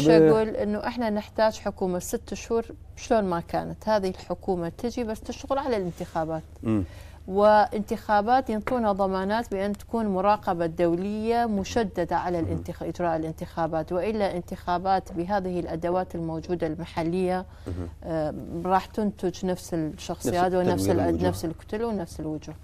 شو اقول انه احنا نحتاج حكومه ست شهور شلون ما كانت هذه الحكومه تجي بس تشتغل على الانتخابات م. وانتخابات ينطونا ضمانات بان تكون مراقبه دوليه مشدده على الانتخ... اجراء الانتخابات والا انتخابات بهذه الادوات الموجوده المحليه آه، راح تنتج نفس الشخصيات ونفس نفس الكتل ونفس الوجوه